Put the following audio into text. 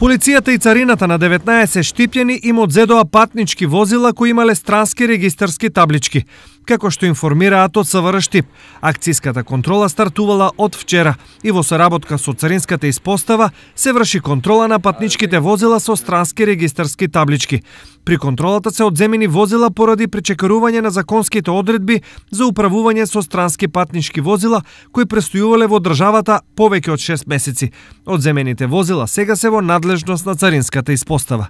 Полицијата и царината на 19 штипјени им одзедоа патнички возила кои имале странски регистарски таблички. Како што информираат од СВР Штип, акциската контрола стартувала од вчера и во соработка со царинската испостава се врши контрола на патничките возила со странски регистарски таблички. При контролата се одземени возила поради пречекарување на законските одредби за управување со странски патнички возила кои престојувале во државата повеќе од 6 месеци. Одземените возила сега се во надлежност надлежност на Царинската испостава.